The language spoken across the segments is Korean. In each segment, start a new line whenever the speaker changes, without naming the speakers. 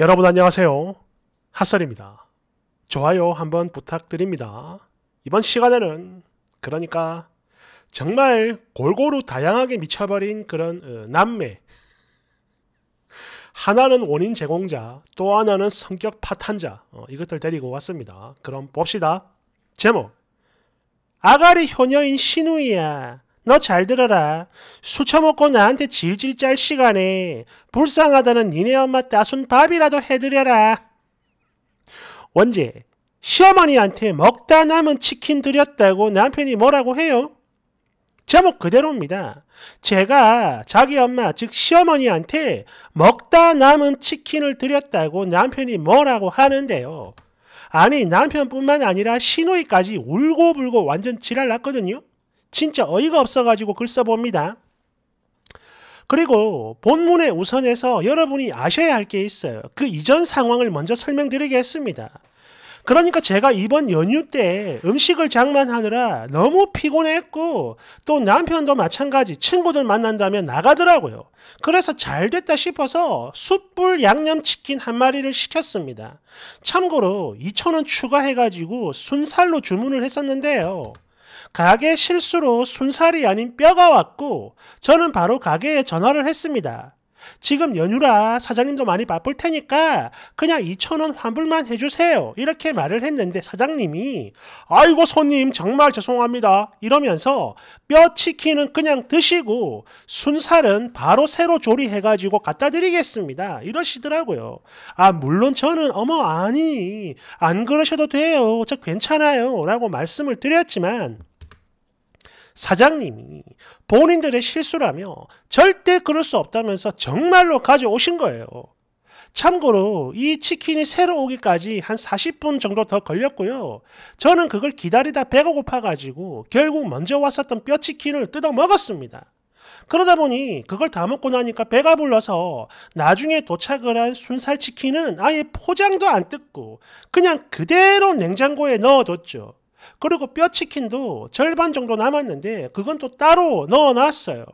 여러분 안녕하세요. 핫설입니다. 좋아요 한번 부탁드립니다. 이번 시간에는 그러니까 정말 골고루 다양하게 미쳐버린 그런 어, 남매 하나는 원인 제공자, 또 하나는 성격 파탄자 어, 이것들 데리고 왔습니다. 그럼 봅시다. 제목 아가리 효녀인 신우야 너잘 들어라. 술 처먹고 나한테 질질 짤 시간에 불쌍하다는 니네 엄마 따순 밥이라도 해드려라. 언제 시어머니한테 먹다 남은 치킨 드렸다고 남편이 뭐라고 해요? 제목 그대로입니다. 제가 자기 엄마, 즉 시어머니한테 먹다 남은 치킨을 드렸다고 남편이 뭐라고 하는데요. 아니 남편뿐만 아니라 시누이까지 울고불고 완전 지랄 났거든요. 진짜 어이가 없어가지고 글 써봅니다. 그리고 본문의 우선에서 여러분이 아셔야 할 게 있어요. 그 이전 상황을 먼저 설명드리겠습니다. 그러니까 제가 이번 연휴 때 음식을 장만하느라 너무 피곤했고 또 남편도 마찬가지 친구들 만난다면 나가더라고요. 그래서 잘 됐다 싶어서 숯불 양념치킨 한 마리를 시켰습니다. 참고로 2,000원 추가해가지고 순살로 주문을 했었는데요. 가게 실수로 순살이 아닌 뼈가 왔고 저는 바로 가게에 전화를 했습니다. 지금 연휴라 사장님도 많이 바쁠 테니까 그냥 2천원 환불만 해주세요. 이렇게 말을 했는데 사장님이 아이고 손님 정말 죄송합니다. 이러면서 뼈 치킨은 그냥 드시고 순살은 바로 새로 조리해가지고 갖다 드리겠습니다. 이러시더라고요. 아 물론 저는 어머 아니 안 그러셔도 돼요. 저 괜찮아요. 라고 말씀을 드렸지만 사장님이 본인들의 실수라며 절대 그럴 수 없다면서 정말로 가져오신 거예요. 참고로 이 치킨이 새로 오기까지 한 40분 정도 더 걸렸고요. 저는 그걸 기다리다 배가 고파가지고 결국 먼저 왔었던 뼈치킨을 뜯어 먹었습니다. 그러다 보니 그걸 다 먹고 나니까 배가 불러서 나중에 도착을 한 순살치킨은 아예 포장도 안 뜯고 그냥 그대로 냉장고에 넣어뒀죠. 그리고 뼈치킨도 절반 정도 남았는데 그건 또 따로 넣어놨어요.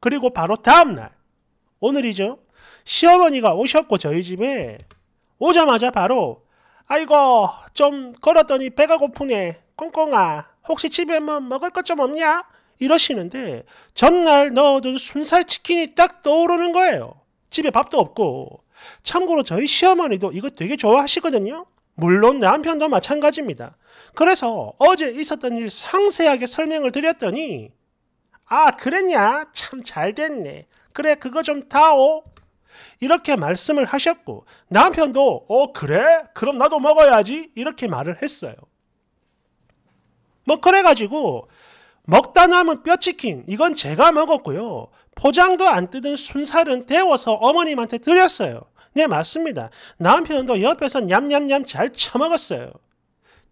그리고 바로 다음날 오늘이죠. 시어머니가 오셨고 저희 집에 오자마자 바로 아이고 좀 걸었더니 배가 고프네 꽁꽁아 혹시 집에 뭐 먹을 것 좀 없냐 이러시는데 전날 넣어둔 순살치킨이 딱 떠오르는 거예요 집에 밥도 없고 참고로 저희 시어머니도 이거 되게 좋아하시거든요 물론 남편도 마찬가지입니다. 그래서 어제 있었던 일 상세하게 설명을 드렸더니 아 그랬냐? 참 잘 됐네. 그래 그거 좀다오 이렇게 말씀을 하셨고 남편도 어 그래? 그럼 나도 먹어야지 이렇게 말을 했어요. 뭐 그래가지고 먹다 남은 뼈치킨 이건 제가 먹었고요. 포장도 안 뜯은 순살은 데워서 어머님한테 드렸어요. 네, 맞습니다. 남편도 옆에서 냠냠냠 잘 처먹었어요.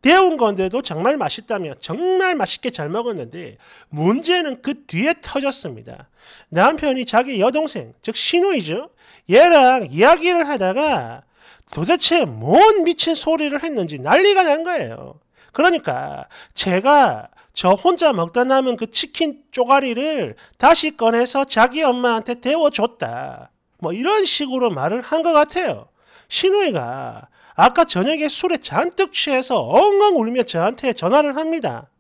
데운 건데도 정말 맛있다며 정말 맛있게 잘 먹었는데 문제는 그 뒤에 터졌습니다. 남편이 자기 여동생, 즉 신우이죠. 얘랑 이야기를 하다가 도대체 뭔 미친 소리를 했는지 난리가 난 거예요. 그러니까 제가 저 혼자 먹다 남은 그 치킨 쪼가리를 다시 꺼내서 자기 엄마한테 데워줬다. 뭐 이런 식으로 말을 한 것 같아요. 신우이가 아까 저녁에 술에 잔뜩 취해서 엉엉 울며 저한테 전화를 합니다.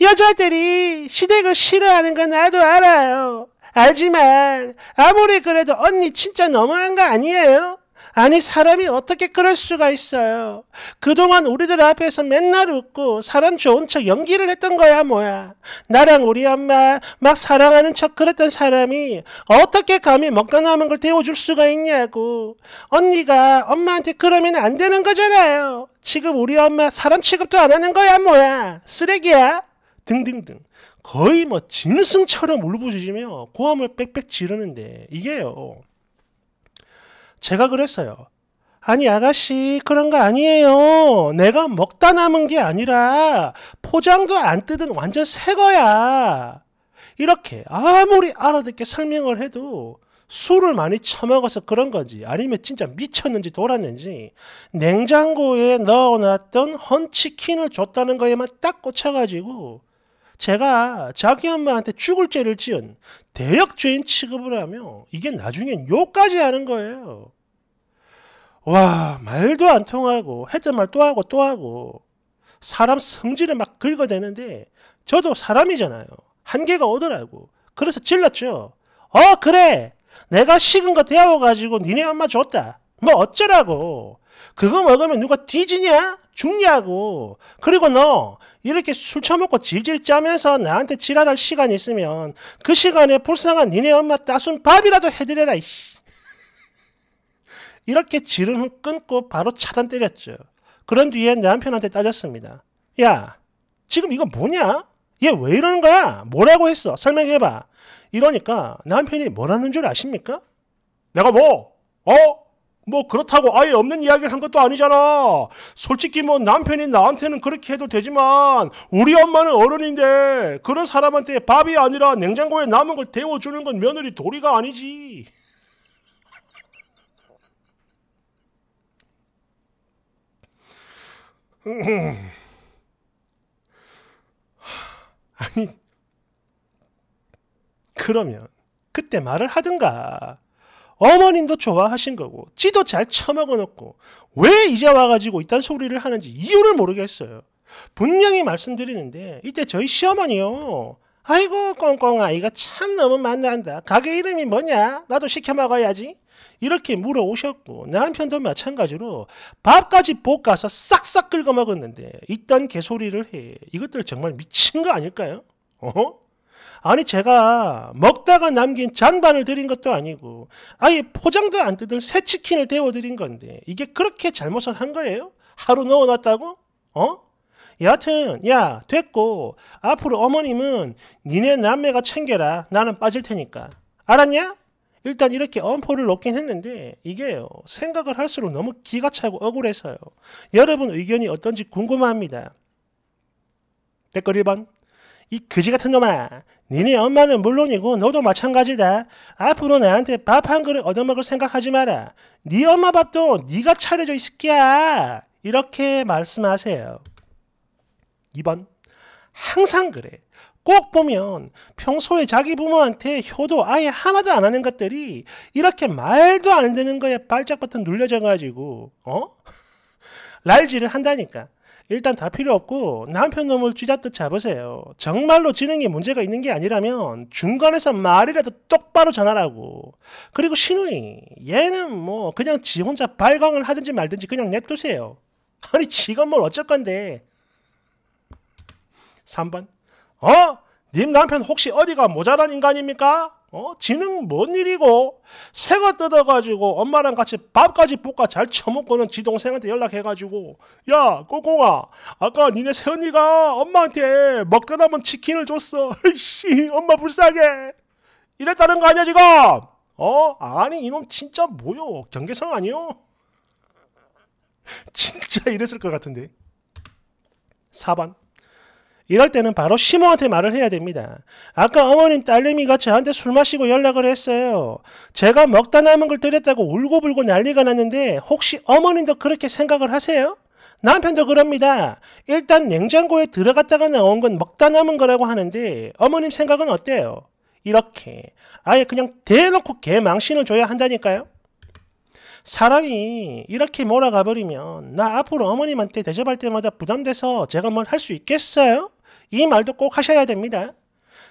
여자들이 시댁을 싫어하는 건 나도 알아요. 알지만 아무리 그래도 언니 진짜 너무한 거 아니에요? 아니 사람이 어떻게 그럴 수가 있어요. 그동안 우리들 앞에서 맨날 웃고 사람 좋은 척 연기를 했던 거야 뭐야. 나랑 우리 엄마 막 사랑하는 척 그랬던 사람이 어떻게 감히 먹다 남은 걸 데워줄 수가 있냐고. 언니가 엄마한테 그러면 안 되는 거잖아요. 지금 우리 엄마 사람 취급도 안 하는 거야 뭐야. 쓰레기야. 등등등. 거의 뭐 짐승처럼 울부짖으며 고함을 빽빽 지르는데 이게요. 제가 그랬어요. 아니 아가씨 그런 거 아니에요. 내가 먹다 남은 게 아니라 포장도 안 뜯은 완전 새 거야. 이렇게 아무리 알아듣게 설명을 해도 술을 많이 처먹어서 그런 건지 아니면 진짜 미쳤는지 돌았는지 냉장고에 넣어놨던 헌치킨을 줬다는 거에만 딱 꽂혀가지고 제가 자기 엄마한테 죽을 죄를 지은 대역죄인 취급을 하며 이게 나중엔 욕까지 하는 거예요. 와 말도 안 통하고 했던 말 또 하고 또 하고 사람 성질을 막 긁어대는데 저도 사람이잖아요. 한계가 오더라고. 그래서 질렀죠. 어 그래 내가 식은 거 데워가지고 니네 엄마 줬다. 뭐 어쩌라고. 그거 먹으면 누가 뒤지냐? 죽냐고. 그리고 너 이렇게 술 처먹고 질질 짜면서 나한테 지랄할 시간 있으면 그 시간에 불쌍한 니네 엄마 따순 밥이라도 해드려라. 이렇게 지름을 끊고 바로 차단 때렸죠. 그런 뒤에 남편한테 따졌습니다. 야, 지금 이거 뭐냐? 얘 왜 이러는 거야? 뭐라고 했어? 설명해봐. 이러니까 남편이 뭐라는 줄 아십니까? 내가 뭐? 어? 뭐 그렇다고 아예 없는 이야기를 한 것도 아니잖아. 솔직히 뭐 남편이 나한테는 그렇게 해도 되지만 우리 엄마는 어른인데 그런 사람한테 밥이 아니라 냉장고에 남은 걸 데워주는 건 며느리 도리가 아니지. 아니 그러면 그때 말을 하든가 어머님도 좋아하신 거고 찌도 잘 처먹어놓고 왜 이제 와가지고 이딴 소리를 하는지 이유를 모르겠어요. 분명히 말씀드리는데 이때 저희 시어머니요. 아이고 꽁꽁 아이가 참 너무 만난다. 가게 이름이 뭐냐? 나도 시켜 먹어야지. 이렇게 물어오셨고 남편도 마찬가지로 밥까지 볶아서 싹싹 긁어먹었는데 이딴 개소리를 해. 이것들 정말 미친 거 아닐까요? 어? 아니 제가 먹다가 남긴 잔반을 드린 것도 아니고 아예 포장도 안 뜯은 새 치킨을 데워드린 건데 이게 그렇게 잘못을 한 거예요? 하루 넣어놨다고? 어? 여하튼 야 됐고 앞으로 어머님은 니네 남매가 챙겨라 나는 빠질 테니까 알았냐? 일단 이렇게 엄포를 놓긴 했는데 이게요 생각을 할수록 너무 기가 차고 억울해서요 여러분 의견이 어떤지 궁금합니다 댓글 1번 이 그지 같은 놈아. 니네 엄마는 물론이고 너도 마찬가지다. 앞으로 나한테 밥 한 그릇 얻어먹을 생각하지 마라. 네 엄마 밥도 네가 차려줘 이 새끼야. 이렇게 말씀하세요. 2번. 항상 그래. 꼭 보면 평소에 자기 부모한테 효도 아예 하나도 안 하는 것들이 이렇게 말도 안 되는 거에 발작 버튼 눌려져 가지고 어? 랄지를 한다니까. 일단 다 필요 없고 남편 놈을 쥐잡듯 잡으세요. 정말로 지능에 문제가 있는 게 아니라면 중간에서 말이라도 똑바로 전하라고. 그리고 신우이 얘는 뭐 그냥 지 혼자 발광을 하든지 말든지 그냥 냅두세요. 아니 지가 뭘 어쩔 건데. 3번. 어? 님 남편 혹시 어디가 모자란 인간입니까? 어? 지능 뭔 일이고 새가 뜯어가지고 엄마랑 같이 밥까지 볶아 잘 처먹고는 지 동생한테 연락해가지고 야 꼬꼬아 아까 니네 새언니가 엄마한테 먹다 남은 치킨을 줬어 씨 엄마 불쌍해 이랬다는 거 아니야 지금 어? 아니 이놈 진짜 뭐요 경계상 아니요? 진짜 이랬을 것 같은데 4번 이럴 때는 바로 시모한테 말을 해야 됩니다. 아까 어머님 딸내미가 저한테 술 마시고 연락을 했어요. 제가 먹다 남은 걸 드렸다고 울고불고 난리가 났는데 혹시 어머님도 그렇게 생각을 하세요? 남편도 그럽니다. 일단 냉장고에 들어갔다가 나온 건 먹다 남은 거라고 하는데 어머님 생각은 어때요? 이렇게 아예 그냥 대놓고 개망신을 줘야 한다니까요. 사람이 이렇게 몰아가버리면 나 앞으로 어머님한테 대접할 때마다 부담돼서 제가 뭘 할 수 있겠어요? 이 말도 꼭 하셔야 됩니다.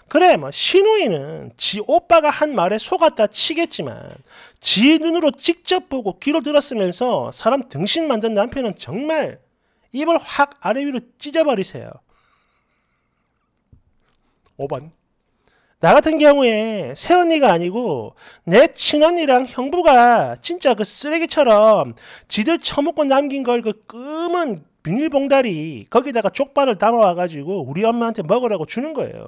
그래, 뭐, 신우이는 지 오빠가 한 말에 속았다 치겠지만, 지 눈으로 직접 보고 귀로 들었으면서 사람 등신 만든 남편은 정말 입을 확 아래 위로 찢어버리세요. 5번. 나 같은 경우에 새언니가 아니고 내 친언니랑 형부가 진짜 그 쓰레기처럼 지들 처먹고 남긴 걸 그 끔은 비닐봉다리 거기다가 족발을 담아와가지고 우리 엄마한테 먹으라고 주는 거예요.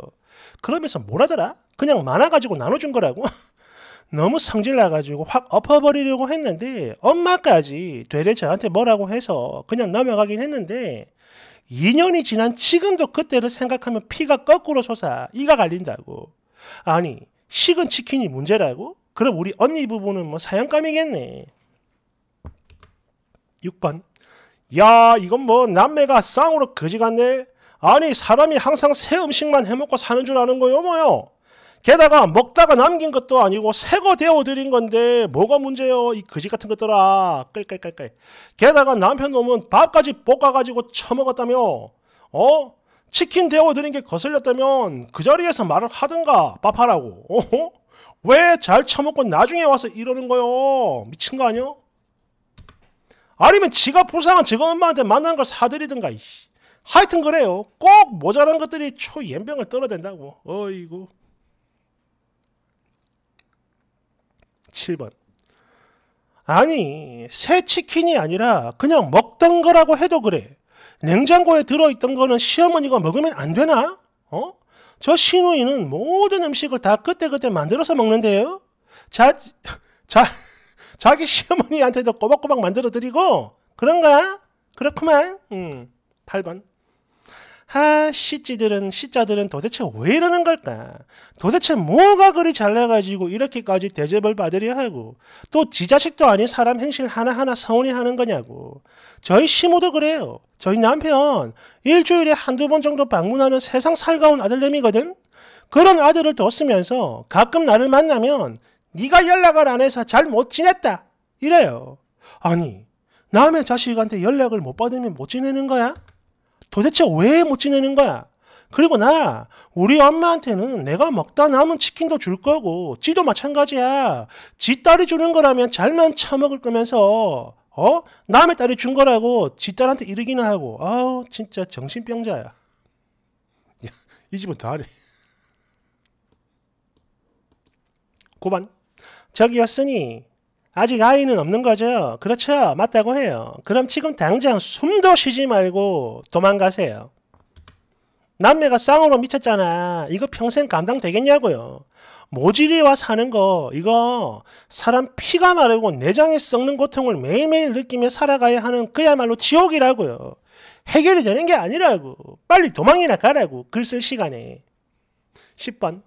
그러면서 뭐라더라? 그냥 많아가지고 나눠준 거라고? 너무 성질나가지고 확 엎어버리려고 했는데 엄마까지 되레 저한테 뭐라고 해서 그냥 넘어가긴 했는데 2년이 지난 지금도 그때를 생각하면 피가 거꾸로 솟아 이가 갈린다고. 아니 식은 치킨이 문제라고? 그럼 우리 언니 부부는 뭐 사형감이겠네. 6번 야 이건 뭐 남매가 쌍으로 거지 같네. 아니 사람이 항상 새 음식만 해먹고 사는 줄 아는 거요 뭐요? 게다가 먹다가 남긴 것도 아니고 새거 데워 드린 건데 뭐가 문제요? 이 거지 같은 것들아. 끌끌끌끌. 게다가 남편 놈은 밥까지 볶아가지고 처먹었다며. 어? 치킨 데워 드린 게 거슬렸다면 그 자리에서 말을 하든가 밥하라고. 어? 왜 잘 처먹고 나중에 와서 이러는 거요? 미친 거 아니요? 아니면 지가 불쌍한 직원 엄마한테 만난 걸 사드리든가. 하여튼 그래요. 꼭 모자란 것들이 초연병을 떨어댄다고. 어이구. 7번. 아니, 새 치킨이 아니라 그냥 먹던 거라고 해도 그래. 냉장고에 들어있던 거는 시어머니가 먹으면 안 되나? 어? 저 시누이는 모든 음식을 다 그때그때 만들어서 먹는데요. 자, 자, 자기 시어머니한테도 꼬박꼬박 만들어 드리고, 그런가? 그렇구만. 음, 8번. 하 씨찌들은 씨자들은 도대체 왜 이러는 걸까? 도대체 뭐가 그리 잘나가지고 이렇게까지 대접을 받으려 하고 또 지자식도 아닌 사람 행실 하나하나 서운히 하는 거냐고 저희 시모도 그래요. 저희 남편 일주일에 한두 번 정도 방문하는 세상 살가운 아들냄이거든 그런 아들을 뒀으면서 가끔 나를 만나면 네가 연락을 안 해서 잘 못 지냈다 이래요. 아니 남의 자식한테 연락을 못 받으면 못 지내는 거야? 도대체 왜 못 지내는 거야? 그리고 나 우리 엄마한테는 내가 먹다 남은 치킨도 줄 거고 지도 마찬가지야. 지 딸이 주는 거라면 잘만 처먹을 거면서 어? 남의 딸이 준 거라고 지 딸한테 이르기는 하고 아우 진짜 정신병자야. 야, 이 집은 다하래. 고반. 저기였으니 아직 아이는 없는 거죠? 그렇죠. 맞다고 해요. 그럼 지금 당장 숨도 쉬지 말고 도망가세요. 남매가 쌍으로 미쳤잖아. 이거 평생 감당 되겠냐고요. 모질이와 사는 거, 이거 사람 피가 마르고 내장에 썩는 고통을 매일매일 느끼며 살아가야 하는 그야말로 지옥이라고요. 해결이 되는 게 아니라고. 빨리 도망이나 가라고. 글 쓸 시간에. 10번.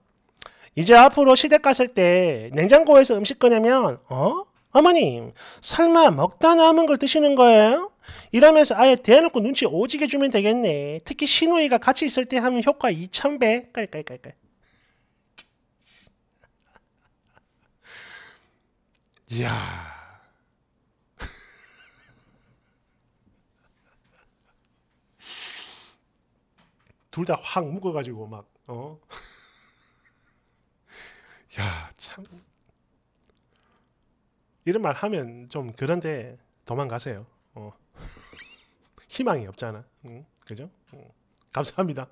이제 앞으로 시댁 갔을 때 냉장고에서 음식 꺼내면, 어? 어머님, 설마 먹다 남은 걸 드시는 거예요? 이러면서 아예 대놓고 눈치 오지게 주면 되겠네. 특히 신우이가 같이 있을 때 하면 효과 2,000배. 깔깔깔깔. 이야. 둘 다 확 묶어가지고 막, 어? 야, 참. 이런 말 하면 좀 그런데 도망가세요. 어. 희망이 없잖아. 응? 그죠? 응. 감사합니다.